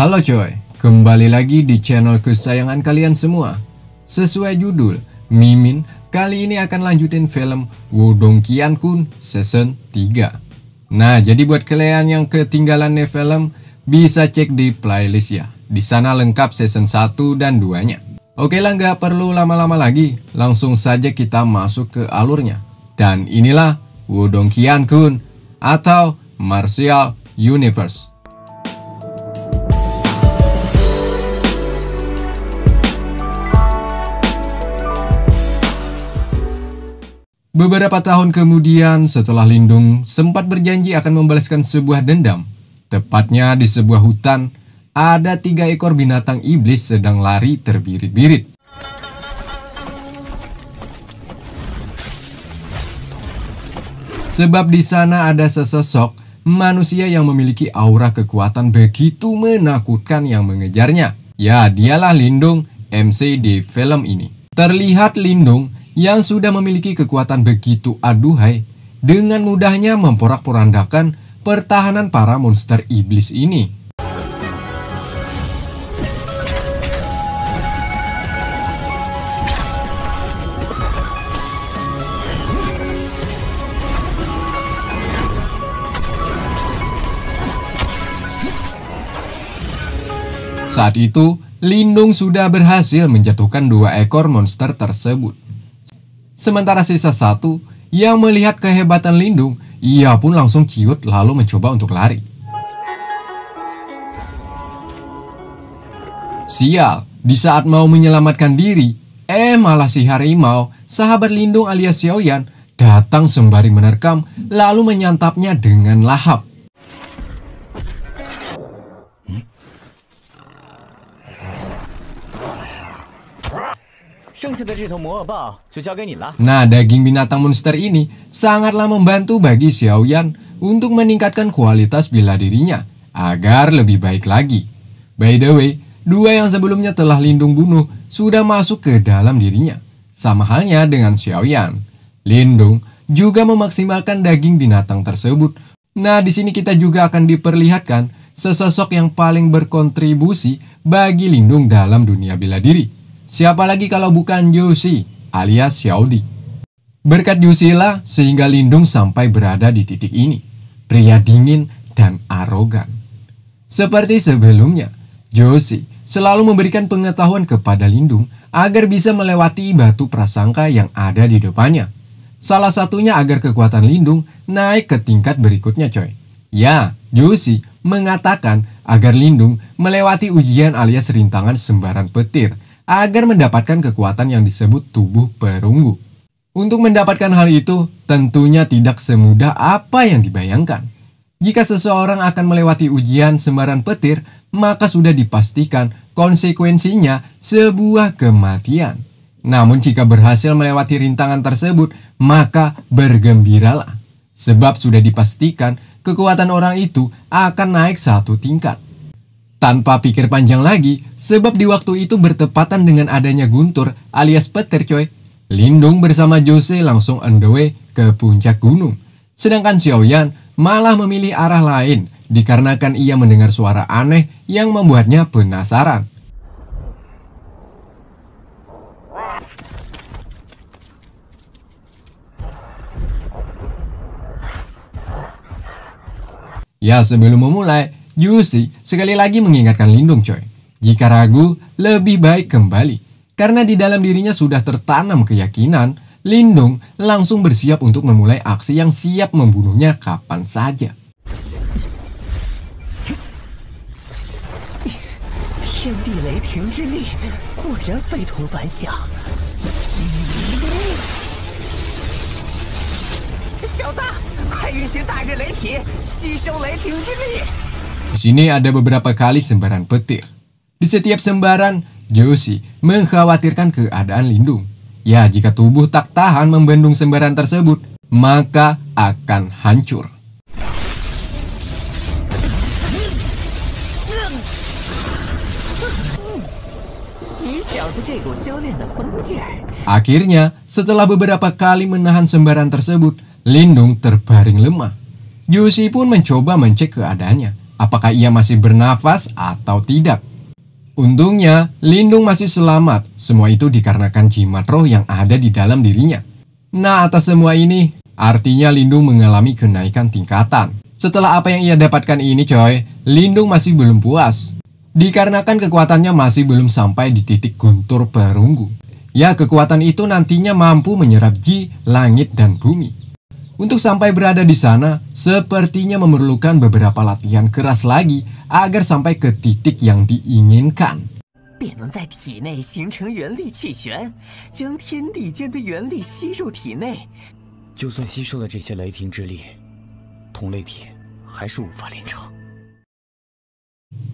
Halo coy, kembali lagi di channel kesayangan kalian semua. Sesuai judul, Mimin kali ini akan lanjutin film Wudong Kian Kun Season 3. Nah, jadi buat kalian yang ketinggalan nih film, bisa cek di playlist ya. Di sana lengkap season 1 dan 2-nya. Oke lah, nggak perlu lama-lama lagi. Langsung saja kita masuk ke alurnya. Dan inilah Wudong Kian Kun atau Martial Universe. Beberapa tahun kemudian, setelah Lindung sempat berjanji akan membalaskan sebuah dendam, tepatnya di sebuah hutan, ada tiga ekor binatang iblis sedang lari terbirit-birit. Sebab di sana ada sesosok manusia yang memiliki aura kekuatan begitu menakutkan yang mengejarnya. Ya, dialah Lindung MC di film ini. Terlihat Lindung yang sudah memiliki kekuatan begitu aduhai dengan mudahnya memporak-porandakan pertahanan para monster iblis ini. Saat itu, Lindung sudah berhasil menjatuhkan dua ekor monster tersebut. Sementara sisa satu yang melihat kehebatan Lindung, ia pun langsung ciut lalu mencoba untuk lari. Sial, di saat mau menyelamatkan diri, eh malah si harimau, sahabat Lindung alias Xiaoyan, datang sembari menerkam lalu menyantapnya dengan lahap. Nah, daging binatang monster ini sangatlah membantu bagi Xiaoyan untuk meningkatkan kualitas bela dirinya agar lebih baik lagi. By the way, dua yang sebelumnya telah lindung bunuh sudah masuk ke dalam dirinya. Sama halnya dengan Xiaoyan. Lindung juga memaksimalkan daging binatang tersebut. Nah, di sini kita juga akan diperlihatkan sesosok yang paling berkontribusi bagi Lindung dalam dunia bela diri Siapa lagi kalau bukan Yusi alias Xiaodi. Berkat Yusi lah sehingga Lindung sampai berada di titik ini. Pria dingin dan arogan. Seperti sebelumnya, Yosi selalu memberikan pengetahuan kepada Lindung agar bisa melewati batu prasangka yang ada di depannya. Salah satunya agar kekuatan Lindung naik ke tingkat berikutnya coy. Ya, Yosi mengatakan agar Lindung melewati ujian alias rintangan sembaran petir agar mendapatkan kekuatan yang disebut tubuh perunggu. Untuk mendapatkan hal itu, tentunya tidak semudah apa yang dibayangkan. Jika seseorang akan melewati ujian sembaran petir, maka sudah dipastikan konsekuensinya sebuah kematian. Namun jika berhasil melewati rintangan tersebut, maka bergembiralah. Sebab sudah dipastikan kekuatan orang itu akan naik satu tingkat. Tanpa pikir panjang lagi, sebab di waktu itu bertepatan dengan adanya Guntur alias Peter Choi, Lindung bersama Jose langsung on the way ke puncak gunung. Sedangkan Xiaoyan malah memilih arah lain dikarenakan ia mendengar suara aneh yang membuatnya penasaran. Ya sebelum memulai, Yusi sekali lagi mengingatkan Lindung coy. Jika ragu, lebih baik kembali. Karena di dalam dirinya sudah tertanam keyakinan, Lindung langsung bersiap untuk memulai aksi yang siap membunuhnya kapan saja. Xiao di sini ada beberapa kali sembaran petir. Di setiap sembaran, Josie mengkhawatirkan keadaan lindung. Ya, jika tubuh tak tahan membendung sembaran tersebut, maka akan hancur. Akhirnya, setelah beberapa kali menahan sembaran tersebut, Lindung terbaring lemah. Yusi pun mencoba mencek keadaannya, apakah ia masih bernafas atau tidak. Untungnya, Lindung masih selamat. Semua itu dikarenakan jimat roh yang ada di dalam dirinya. Nah, atas semua ini, artinya Lindung mengalami kenaikan tingkatan. Setelah apa yang ia dapatkan ini coy, Lindung masih belum puas. Dikarenakan kekuatannya masih belum sampai di titik guntur perunggu. Ya, kekuatan itu nantinya mampu menyerap ji, langit, dan bumi. Untuk sampai berada di sana, sepertinya memerlukan beberapa latihan keras lagi agar sampai ke titik yang diinginkan.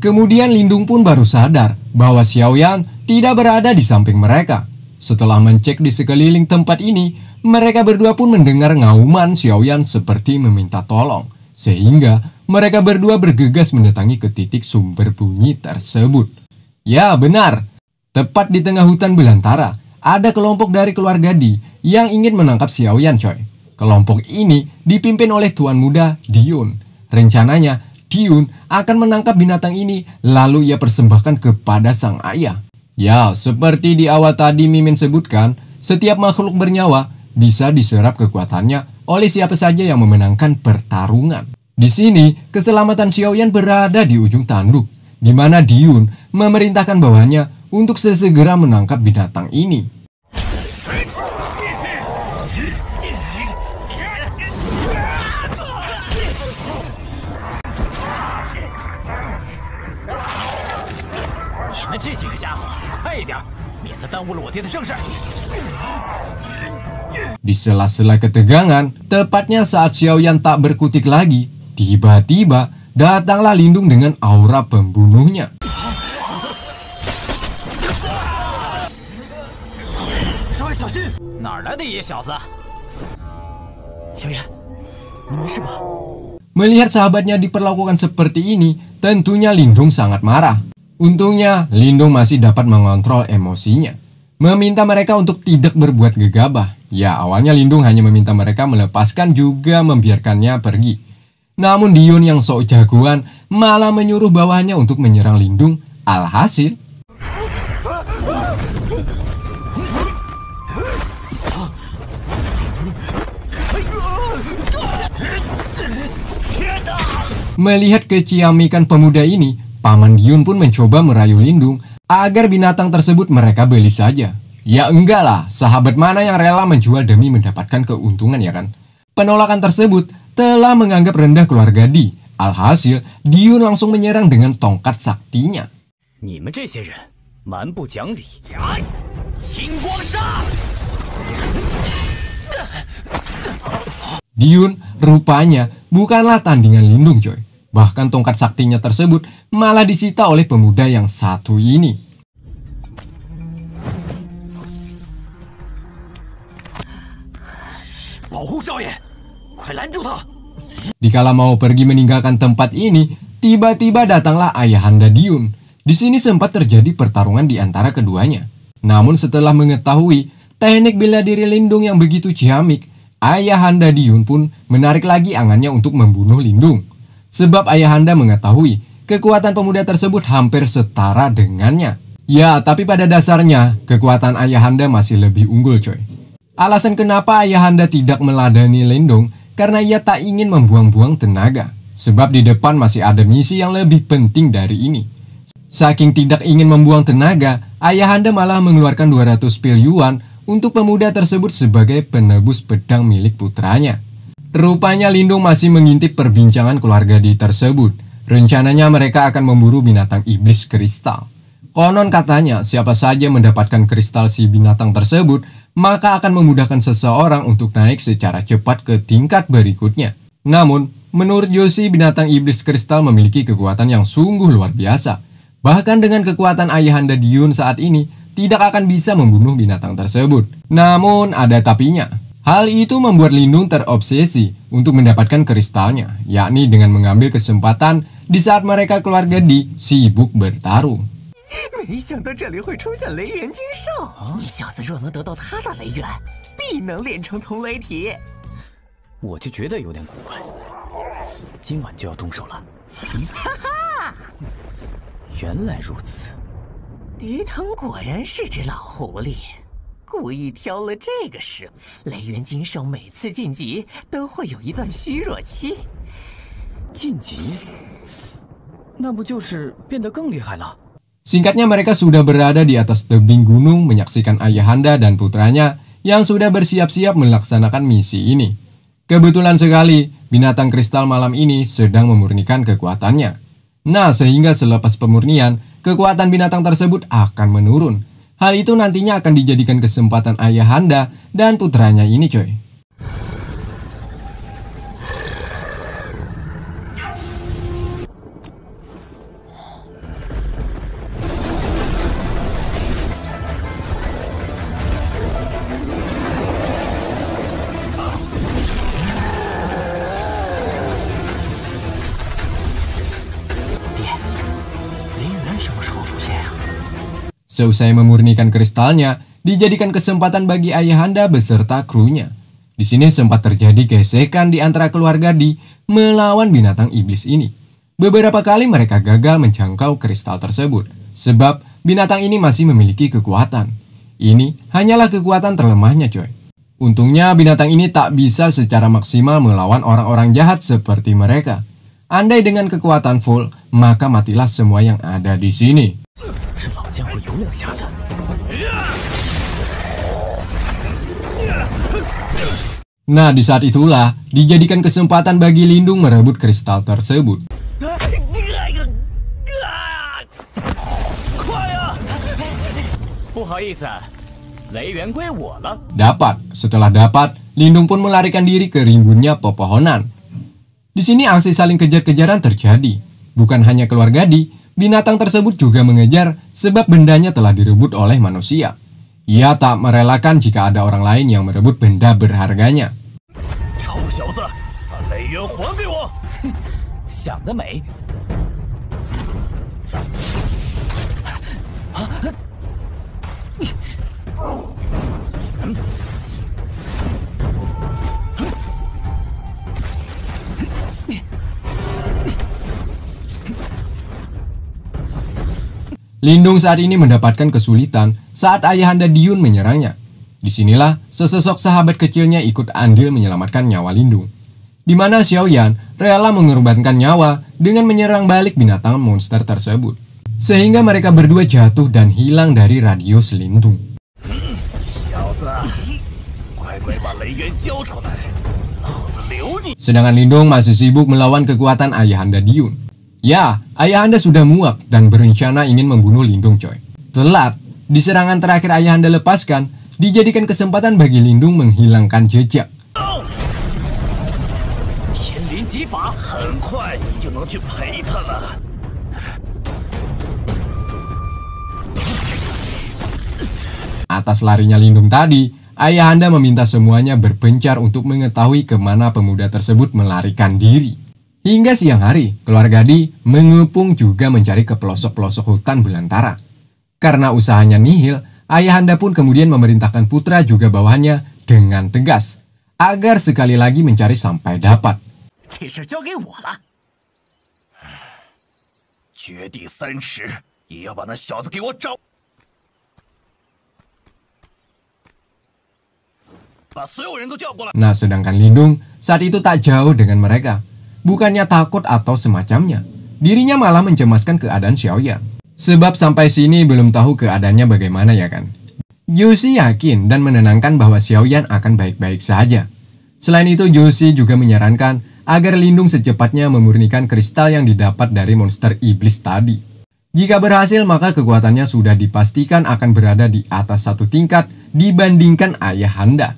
Kemudian Lindung pun baru sadar bahwa Xiaoyan tidak berada di samping mereka. Setelah mencek di sekeliling tempat ini, mereka berdua pun mendengar ngauman Xiaoyan seperti meminta tolong. Sehingga mereka berdua bergegas mendatangi ke titik sumber bunyi tersebut. Ya benar, tepat di tengah hutan belantara, ada kelompok dari keluarga Di yang ingin menangkap Xiaoyan coy. Kelompok ini dipimpin oleh tuan muda Diun. Rencananya, Diun akan menangkap binatang ini lalu ia persembahkan kepada sang ayah. Ya, seperti di awal tadi Mimin sebutkan, setiap makhluk bernyawa bisa diserap kekuatannya oleh siapa saja yang memenangkan pertarungan. Di sini, keselamatan Xiaoyan berada di ujung tanduk, di mana Diun memerintahkan bawahnya untuk sesegera menangkap binatang ini. Di sela sela-sela ketegangan, tepatnya saat Xiao Yan tak berkutik lagi, tiba-tiba datanglah Lindung dengan aura pembunuhnya. Melihat sahabatnya diperlakukan seperti ini, tentunya Lindung sangat marah. Untungnya, Lindung masih dapat mengontrol emosinya. Meminta mereka untuk tidak berbuat gegabah. Ya, awalnya Lindung hanya meminta mereka melepaskan juga membiarkannya pergi. Namun Dion yang sok jagoan malah menyuruh bawahnya untuk menyerang Lindung. Alhasil, Melihat keciamikan pemuda ini, Paman Giun pun mencoba merayu Lindung agar binatang tersebut mereka beli saja. Ya enggak lah, sahabat mana yang rela menjual demi mendapatkan keuntungan ya kan? Penolakan tersebut telah menganggap rendah keluarga Di. Alhasil, Diun langsung menyerang dengan tongkat saktinya. Diun rupanya bukanlah tandingan Lindung coy. Bahkan tongkat saktinya tersebut malah disita oleh pemuda yang satu ini. Dikala mau pergi meninggalkan tempat ini, tiba-tiba datanglah ayahanda Diun. Di sini sempat terjadi pertarungan di antara keduanya. Namun setelah mengetahui teknik bela diri Lindung yang begitu ciamik, ayah ayahanda Diun pun menarik lagi angannya untuk membunuh Lindung. Sebab ayahanda mengetahui kekuatan pemuda tersebut hampir setara dengannya. Ya, tapi pada dasarnya kekuatan ayahanda masih lebih unggul coy. Alasan kenapa ayahanda tidak meladani Lindung karena ia tak ingin membuang-buang tenaga. Sebab di depan masih ada misi yang lebih penting dari ini. Saking tidak ingin membuang tenaga, ayahanda malah mengeluarkan 200 pil yuan untuk pemuda tersebut sebagai penebus pedang milik putranya. Rupanya Lindung masih mengintip perbincangan keluarga di tersebut. Rencananya mereka akan memburu binatang iblis kristal. Konon katanya siapa saja mendapatkan kristal si binatang tersebut, maka akan memudahkan seseorang untuk naik secara cepat ke tingkat berikutnya. Namun, menurut Yoshi, binatang iblis kristal memiliki kekuatan yang sungguh luar biasa. Bahkan dengan kekuatan ayahanda Dion saat ini, tidak akan bisa membunuh binatang tersebut. Namun, ada tapinya. Hal itu membuat Lindung terobsesi untuk mendapatkan kristalnya, yakni dengan mengambil kesempatan di saat mereka keluarga di sibuk bertarung. 没想到这里会出现雷元金兽，你小子若能得到他的雷元，必能练成同雷体。我就觉得有点古怪，今晚就要动手了。哈哈，原来如此，迪腾果然是只老狐狸。Singkatnya, mereka sudah berada di atas tebing gunung menyaksikan ayahanda dan putranya yang sudah bersiap-siap melaksanakan misi ini. Kebetulan sekali, binatang kristal malam ini sedang memurnikan kekuatannya. Nah, sehingga selepas pemurnian, kekuatan binatang tersebut akan menurun. Hal itu nantinya akan dijadikan kesempatan ayah anda dan putranya ini coy. Seusai memurnikan kristalnya, dijadikan kesempatan bagi ayahanda beserta krunya. Di sini sempat terjadi gesekan di antara keluarga di melawan binatang iblis ini. Beberapa kali mereka gagal menjangkau kristal tersebut, sebab binatang ini masih memiliki kekuatan. Ini hanyalah kekuatan terlemahnya coy. Untungnya binatang ini tak bisa secara maksimal melawan orang-orang jahat seperti mereka. Andai dengan kekuatan full, maka matilah semua yang ada di sini. Nah, di saat itulah dijadikan kesempatan bagi Lindung merebut kristal tersebut. Dapat, setelah dapat, Lindung pun melarikan diri ke rimbunnya pepohonan. Di sini aksi saling kejar-kejaran terjadi. Bukan hanya keluarga Di, Binatang tersebut juga mengejar sebab bendanya telah direbut oleh manusia. Ia tak merelakan jika ada orang lain yang merebut benda berharganya. Lindung saat ini mendapatkan kesulitan saat ayahanda Diun menyerangnya. Disinilah sesosok sahabat kecilnya ikut andil menyelamatkan nyawa Lindung. Di mana Xiao Yan rela mengorbankan nyawa dengan menyerang balik binatang monster tersebut. Sehingga mereka berdua jatuh dan hilang dari radius Lindung. Sedangkan Lindung masih sibuk melawan kekuatan ayahanda Diun. Ya, ayah Anda sudah muak dan berencana ingin membunuh Lindung coy. Telat, di serangan terakhir ayah Anda lepaskan, dijadikan kesempatan bagi Lindung menghilangkan jejak. Atas larinya Lindung tadi, ayah Anda meminta semuanya berpencar untuk mengetahui kemana pemuda tersebut melarikan diri. Hingga siang hari, keluarga Di mengepung juga mencari ke pelosok-pelosok hutan belantara. Karena usahanya nihil, ayahanda pun kemudian memerintahkan putra juga bawahannya dengan tegas agar sekali lagi mencari sampai dapat. Nah, sedangkan Lindung saat itu tak jauh dengan mereka bukannya takut atau semacamnya. Dirinya malah mencemaskan keadaan Xiaoyang. Sebab sampai sini belum tahu keadaannya bagaimana ya kan. Yusi yakin dan menenangkan bahwa Xiaoyan akan baik-baik saja. Selain itu, Yusi juga menyarankan agar Lindung secepatnya memurnikan kristal yang didapat dari monster iblis tadi. Jika berhasil, maka kekuatannya sudah dipastikan akan berada di atas satu tingkat dibandingkan Ayah Anda.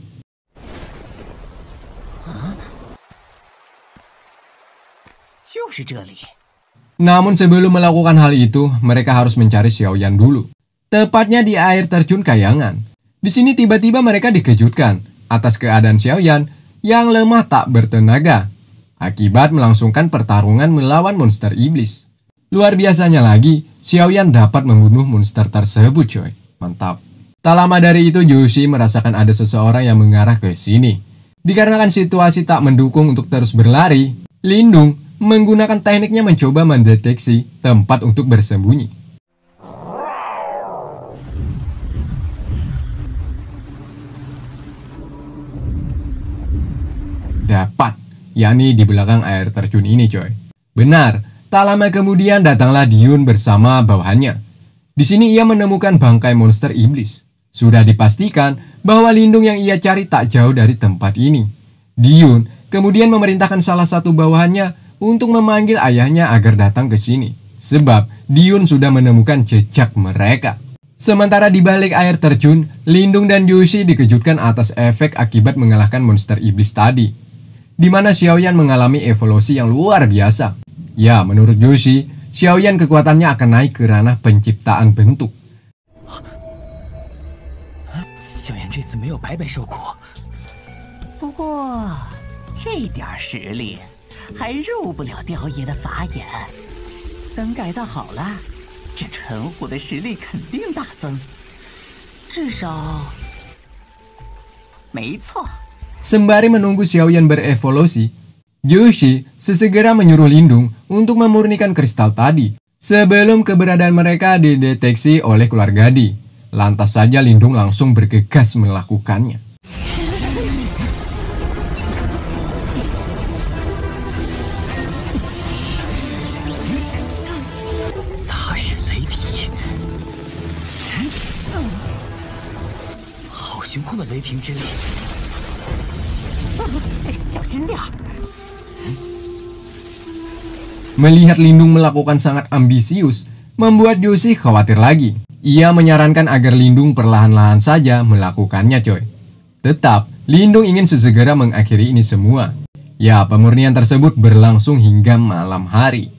Namun sebelum melakukan hal itu, mereka harus mencari Xiaoyan dulu. Tepatnya di air terjun Kayangan. Di sini tiba-tiba mereka dikejutkan atas keadaan Xiaoyan yang lemah tak bertenaga. Akibat melangsungkan pertarungan melawan monster iblis. Luar biasanya lagi, Xiaoyan dapat membunuh monster tersebut coy. Mantap. Tak lama dari itu, Yushi merasakan ada seseorang yang mengarah ke sini. Dikarenakan situasi tak mendukung untuk terus berlari, Lindung menggunakan tekniknya mencoba mendeteksi tempat untuk bersembunyi. Dapat, yakni di belakang air terjun ini coy. Benar, tak lama kemudian datanglah Dion bersama bawahannya. Di sini ia menemukan bangkai monster iblis. Sudah dipastikan bahwa lindung yang ia cari tak jauh dari tempat ini. Dion kemudian memerintahkan salah satu bawahannya untuk memanggil ayahnya agar datang ke sini, sebab Dion sudah menemukan jejak mereka. Sementara di balik air terjun, Lindung dan Yushi dikejutkan atas efek akibat mengalahkan monster iblis tadi, di mana Xiaoyan mengalami evolusi yang luar biasa. Ya, menurut Yushi, Xiaoyan kekuatannya akan naik ke ranah penciptaan bentuk. Xiaoyan 还入不了雕爷的法眼。等改造好了，这纯虎的实力肯定大增，至少……没错。Sembari menunggu Xiaoyan berevolusi, Shi sesegera menyuruh Lindung untuk memurnikan kristal tadi sebelum keberadaan mereka dideteksi oleh keluarga Di. Lantas saja Lindung langsung bergegas melakukannya. 们雷霆之力。小心点儿。Melihat Lindung melakukan sangat ambisius, membuat Yusi khawatir lagi. Ia menyarankan agar Lindung perlahan-lahan saja melakukannya coy. Tetap, Lindung ingin sesegera mengakhiri ini semua. Ya, pemurnian tersebut berlangsung hingga malam hari.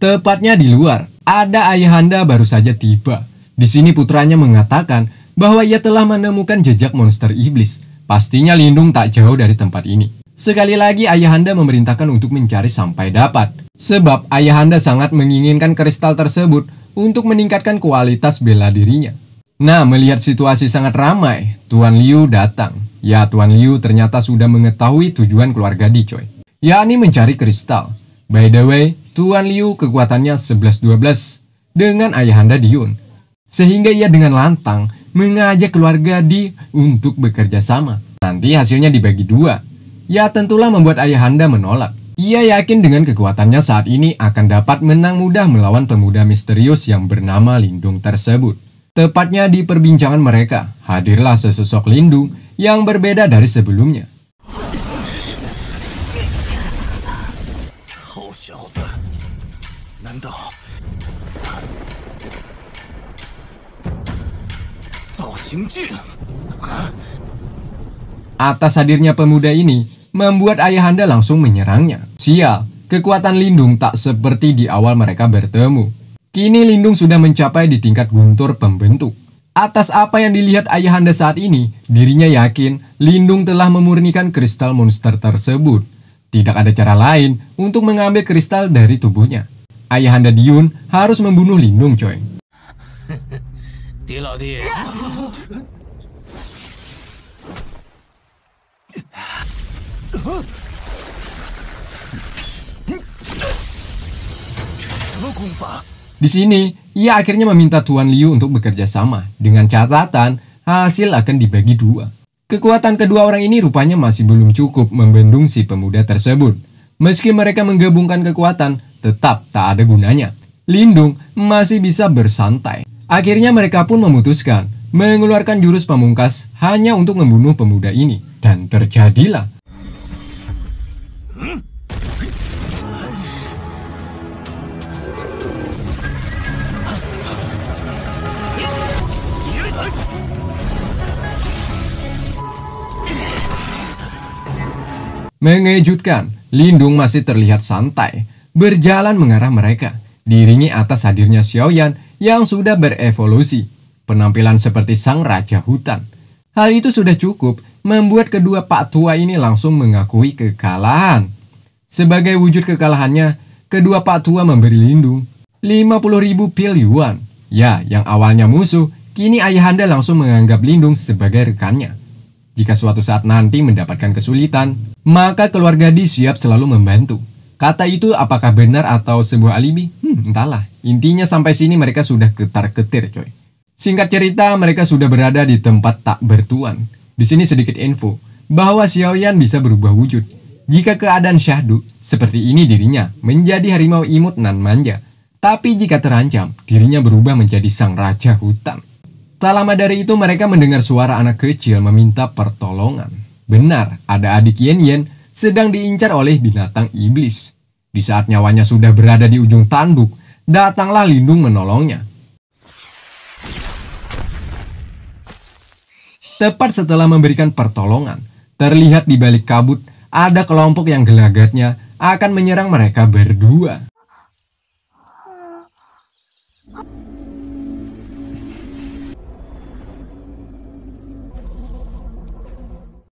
Tepatnya di luar, ada ayahanda baru saja tiba. Di sini putranya mengatakan bahwa ia telah menemukan jejak monster iblis. Pastinya Lindung tak jauh dari tempat ini. Sekali lagi ayahanda memerintahkan untuk mencari sampai dapat. Sebab ayahanda sangat menginginkan kristal tersebut untuk meningkatkan kualitas bela dirinya. Nah, melihat situasi sangat ramai, Tuan Liu datang. Ya, Tuan Liu ternyata sudah mengetahui tujuan keluarga Di Choi, yakni mencari kristal. By the way, Tuan Liu kekuatannya 11-12 dengan ayahanda Diun. Sehingga ia dengan lantang mengajak keluarga Di untuk bekerja sama. Nanti hasilnya dibagi dua. Ya tentulah membuat ayahanda menolak. Ia yakin dengan kekuatannya saat ini akan dapat menang mudah melawan pemuda misterius yang bernama Lindung tersebut. Tepatnya di perbincangan mereka, hadirlah sesosok lindung yang berbeda dari sebelumnya. Atas hadirnya pemuda ini, membuat ayahanda langsung menyerangnya. Sial, kekuatan lindung tak seperti di awal mereka bertemu. Kini lindung sudah mencapai di tingkat guntur pembentuk. Atas apa yang dilihat ayahanda saat ini, dirinya yakin Lindung telah memurnikan kristal monster tersebut. Tidak ada cara lain untuk mengambil kristal dari tubuhnya. Ayahanda Diun harus membunuh Lindung, coy. Apa Di sini, ia akhirnya meminta Tuan Liu untuk bekerja sama, dengan catatan hasil akan dibagi dua. Kekuatan kedua orang ini rupanya masih belum cukup membendung si pemuda tersebut. Meski mereka menggabungkan kekuatan, tetap tak ada gunanya. Lindung masih bisa bersantai. Akhirnya mereka pun memutuskan mengeluarkan jurus pamungkas hanya untuk membunuh pemuda ini. Dan terjadilah. Hmm? Mengejutkan, Lindung masih terlihat santai, berjalan mengarah mereka, diringi atas hadirnya Xiaoyan yang sudah berevolusi, penampilan seperti sang raja hutan. Hal itu sudah cukup membuat kedua pak tua ini langsung mengakui kekalahan. Sebagai wujud kekalahannya, kedua pak tua memberi Lindung 50.000 pil yuan. Ya, yang awalnya musuh, kini ayahanda langsung menganggap Lindung sebagai rekannya. Jika suatu saat nanti mendapatkan kesulitan, maka keluarga di siap selalu membantu. Kata itu apakah benar atau sebuah alibi? Hmm, entahlah. Intinya sampai sini mereka sudah ketar-ketir, coy. Singkat cerita, mereka sudah berada di tempat tak bertuan. Di sini sedikit info bahwa Xiaoyan bisa berubah wujud. Jika keadaan syahdu, seperti ini dirinya menjadi harimau imut nan manja. Tapi jika terancam, dirinya berubah menjadi sang raja hutan. Tak lama dari itu mereka mendengar suara anak kecil meminta pertolongan. Benar, ada adik Yen Yen sedang diincar oleh binatang iblis. Di saat nyawanya sudah berada di ujung tanduk, datanglah Lindung menolongnya. Tepat setelah memberikan pertolongan, terlihat di balik kabut ada kelompok yang gelagatnya akan menyerang mereka berdua.